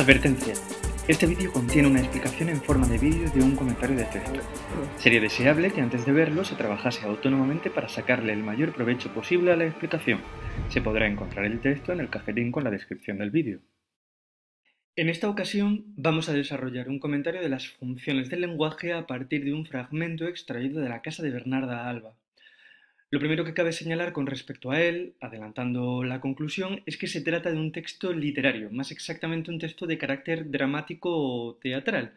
Advertencia. Este vídeo contiene una explicación en forma de vídeo de un comentario de texto. Sería deseable que antes de verlo se trabajase autónomamente para sacarle el mayor provecho posible a la explicación. Se podrá encontrar el texto en el cajetín con la descripción del vídeo. En esta ocasión vamos a desarrollar un comentario de las funciones del lenguaje a partir de un fragmento extraído de la casa de Bernarda Alba, lo primero que cabe señalar con respecto a él, adelantando la conclusión, es que se trata de un texto literario, más exactamente un texto de carácter dramático o teatral,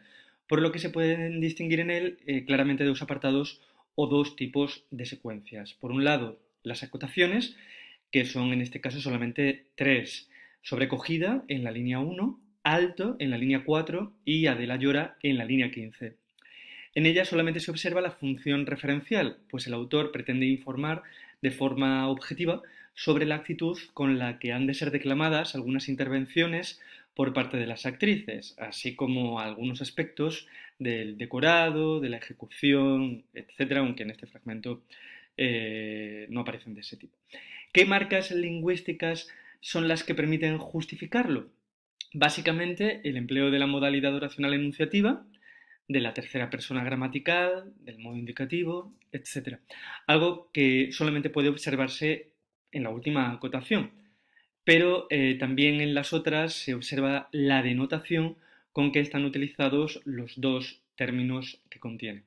por lo que se pueden distinguir en él eh, claramente dos apartados o dos tipos de secuencias. Por un lado, las acotaciones, que son en este caso solamente tres, sobrecogida en la línea 1, alto en la línea 4 y Adela llora en la línea 15. En ella solamente se observa la función referencial, pues el autor pretende informar de forma objetiva sobre la actitud con la que han de ser declamadas algunas intervenciones por parte de las actrices, así como algunos aspectos del decorado, de la ejecución, etcétera, aunque en este fragmento eh, no aparecen de ese tipo. ¿Qué marcas lingüísticas son las que permiten justificarlo? Básicamente, el empleo de la modalidad oracional enunciativa, de la tercera persona gramatical, del modo indicativo, etc. Algo que solamente puede observarse en la última acotación, pero eh, también en las otras se observa la denotación con que están utilizados los dos términos que contiene.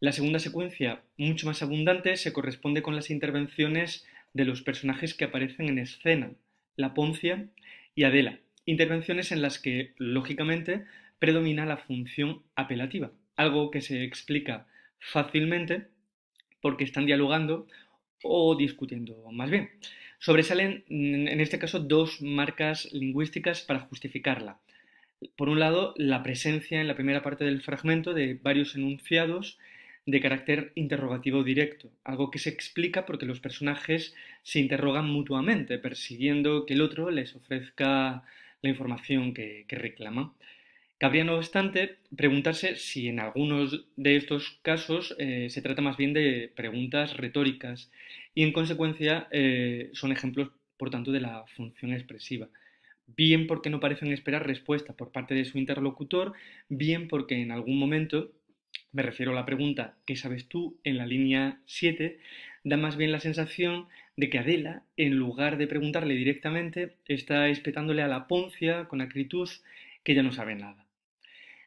La segunda secuencia, mucho más abundante, se corresponde con las intervenciones de los personajes que aparecen en escena, La Poncia y Adela, intervenciones en las que, lógicamente, predomina la función apelativa, algo que se explica fácilmente porque están dialogando o discutiendo más bien. Sobresalen en este caso dos marcas lingüísticas para justificarla. Por un lado, la presencia en la primera parte del fragmento de varios enunciados de carácter interrogativo directo, algo que se explica porque los personajes se interrogan mutuamente, persiguiendo que el otro les ofrezca la información que, reclama. Cabría, no obstante, preguntarse si en algunos de estos casos eh, se trata más bien de preguntas retóricas y, en consecuencia, eh, son ejemplos, por tanto, de la función expresiva. Bien porque no parecen esperar respuesta por parte de su interlocutor, bien porque en algún momento, me refiero a la pregunta ¿qué sabes tú? en la línea 7, da más bien la sensación de que Adela, en lugar de preguntarle directamente, está espetándole a la poncia con acritud que ya no sabe nada.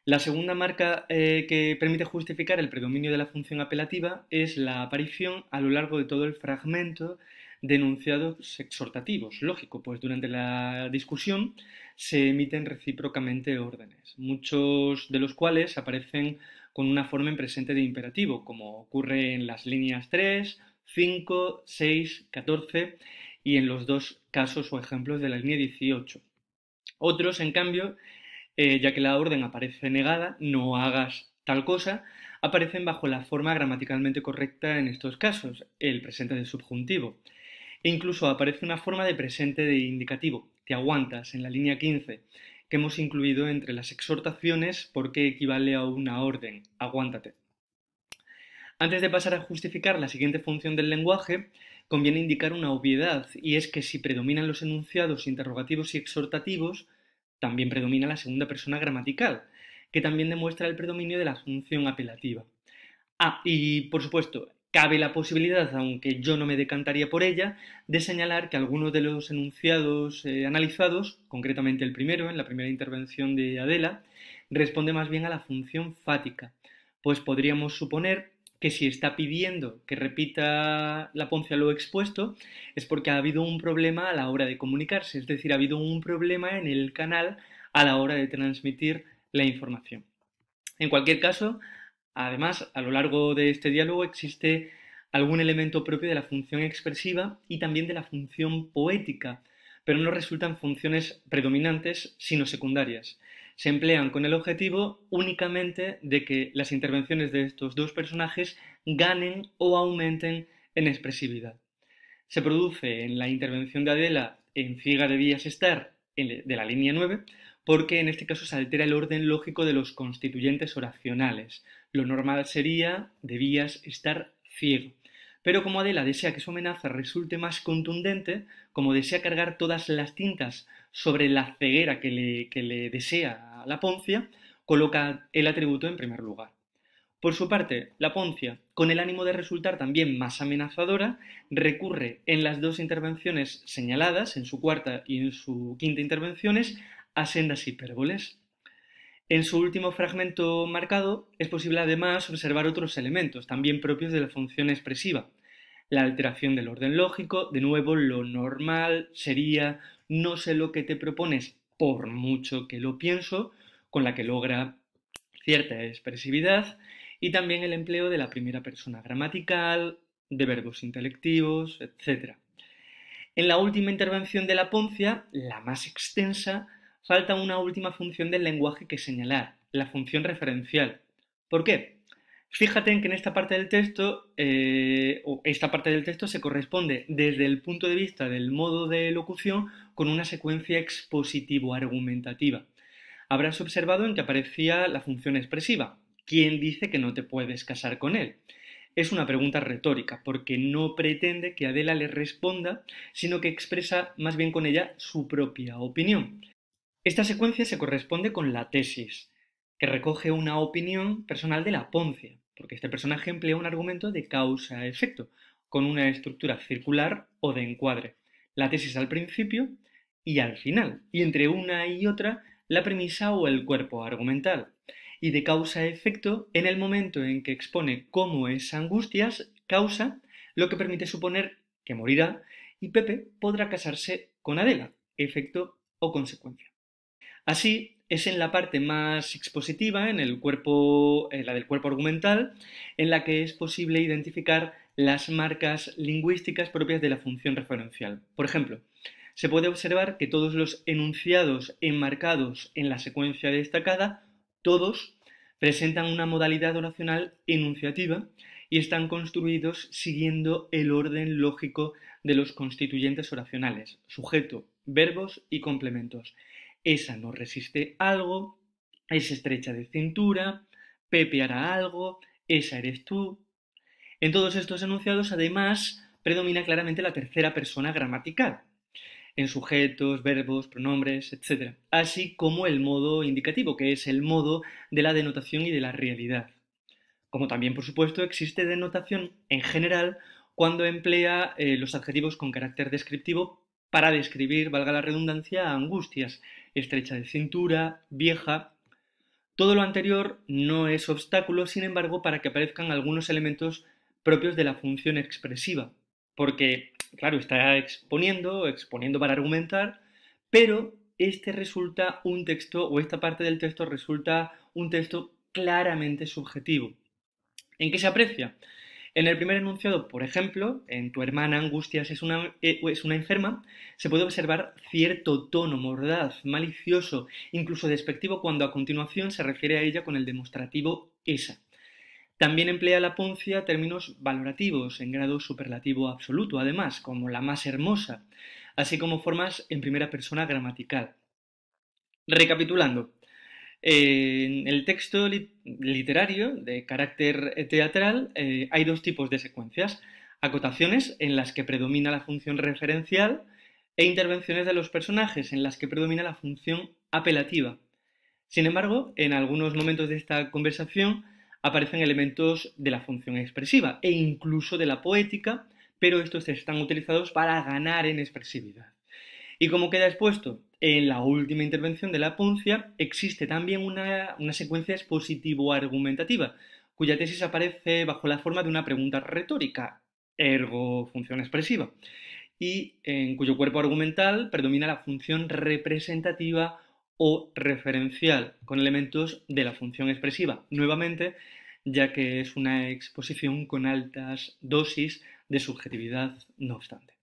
La segunda marca eh, que permite justificar el predominio de la función apelativa es la aparición a lo largo de todo el fragmento de enunciados exhortativos. Lógico, pues durante la discusión se emiten recíprocamente órdenes, muchos de los cuales aparecen con una forma en presente de imperativo, como ocurre en las líneas 3, 5, 6, 14 y en los dos casos o ejemplos de la línea 18. Otros, en cambio, eh, ya que la orden aparece negada, no hagas tal cosa, aparecen bajo la forma gramaticalmente correcta en estos casos, el presente de subjuntivo. E incluso aparece una forma de presente de indicativo, te aguantas, en la línea 15, que hemos incluido entre las exhortaciones porque equivale a una orden, aguántate. Antes de pasar a justificar la siguiente función del lenguaje, conviene indicar una obviedad, y es que si predominan los enunciados interrogativos y exhortativos, también predomina la segunda persona gramatical, que también demuestra el predominio de la función apelativa. Ah, y por supuesto, cabe la posibilidad, aunque yo no me decantaría por ella, de señalar que algunos de los enunciados eh, analizados, concretamente el primero, en la primera intervención de Adela, responde más bien a la función fática, pues podríamos suponer que si está pidiendo que repita la poncia lo expuesto es porque ha habido un problema a la hora de comunicarse, es decir, ha habido un problema en el canal a la hora de transmitir la información. En cualquier caso, además, a lo largo de este diálogo existe algún elemento propio de la función expresiva y también de la función poética, pero no resultan funciones predominantes, sino secundarias se emplean con el objetivo únicamente de que las intervenciones de estos dos personajes ganen o aumenten en expresividad. Se produce en la intervención de Adela en Ciega debías estar de la línea 9, porque en este caso se altera el orden lógico de los constituyentes oracionales. Lo normal sería debías estar ciego. Pero como Adela desea que su amenaza resulte más contundente, como desea cargar todas las tintas sobre la ceguera que le, que le desea la, Poncia, coloca el atributo en primer lugar. Por su parte, la Poncia, con el ánimo de resultar también más amenazadora, recurre en las dos intervenciones señaladas, en su cuarta y en su quinta intervenciones, a sendas hipérboles. En su último fragmento marcado es posible además observar otros elementos, también propios de la función expresiva. La alteración del orden lógico, de nuevo lo normal sería no sé lo que te propones, por mucho que lo pienso, con la que logra cierta expresividad, y también el empleo de la primera persona gramatical, de verbos intelectivos, etc. En la última intervención de la Poncia, la más extensa, falta una última función del lenguaje que señalar, la función referencial. ¿Por qué? Fíjate en que en esta parte del texto, eh, esta parte del texto se corresponde desde el punto de vista del modo de locución con una secuencia expositivo-argumentativa. Habrás observado en que aparecía la función expresiva. ¿Quién dice que no te puedes casar con él? Es una pregunta retórica, porque no pretende que Adela le responda, sino que expresa más bien con ella su propia opinión. Esta secuencia se corresponde con la tesis, que recoge una opinión personal de la Poncia porque este personaje emplea un argumento de causa-efecto, con una estructura circular o de encuadre. La tesis al principio y al final, y entre una y otra la premisa o el cuerpo argumental, y de causa-efecto en el momento en que expone cómo es angustias causa, lo que permite suponer que morirá y Pepe podrá casarse con Adela, efecto o consecuencia. Así, es en la parte más expositiva, en el cuerpo, en eh, la del cuerpo argumental, en la que es posible identificar las marcas lingüísticas propias de la función referencial. Por ejemplo, se puede observar que todos los enunciados enmarcados en la secuencia destacada, todos presentan una modalidad oracional enunciativa y están construidos siguiendo el orden lógico de los constituyentes oracionales, sujeto, verbos y complementos. Esa no resiste algo, es estrecha de cintura, Pepe hará algo, esa eres tú. En todos estos enunciados, además, predomina claramente la tercera persona gramatical, en sujetos, verbos, pronombres, etc., así como el modo indicativo, que es el modo de la denotación y de la realidad. Como también, por supuesto, existe denotación en general cuando emplea eh, los adjetivos con carácter descriptivo para describir, valga la redundancia, angustias, estrecha de cintura, vieja. Todo lo anterior no es obstáculo, sin embargo, para que aparezcan algunos elementos propios de la función expresiva, porque, claro, está exponiendo, exponiendo para argumentar, pero este resulta un texto, o esta parte del texto resulta un texto claramente subjetivo. ¿En qué se aprecia? En el primer enunciado, por ejemplo, en tu hermana Angustias es una, eh, es una enferma, se puede observar cierto tono mordaz, malicioso, incluso despectivo cuando a continuación se refiere a ella con el demostrativo esa. También emplea la poncia términos valorativos, en grado superlativo absoluto, además, como la más hermosa, así como formas en primera persona gramatical. Recapitulando, en el texto literario de carácter eh, teatral eh, hay dos tipos de secuencias. Acotaciones en las que predomina la función referencial e intervenciones de los personajes en las que predomina la función apelativa. Sin embargo, en algunos momentos de esta conversación aparecen elementos de la función expresiva e incluso de la poética, pero estos están utilizados para ganar en expresividad. Y como queda expuesto en la última intervención de la Poncia existe también una, una secuencia expositivo-argumentativa, cuya tesis aparece bajo la forma de una pregunta retórica, ergo función expresiva, y en cuyo cuerpo argumental predomina la función representativa o referencial, con elementos de la función expresiva, nuevamente, ya que es una exposición con altas dosis de subjetividad, no obstante.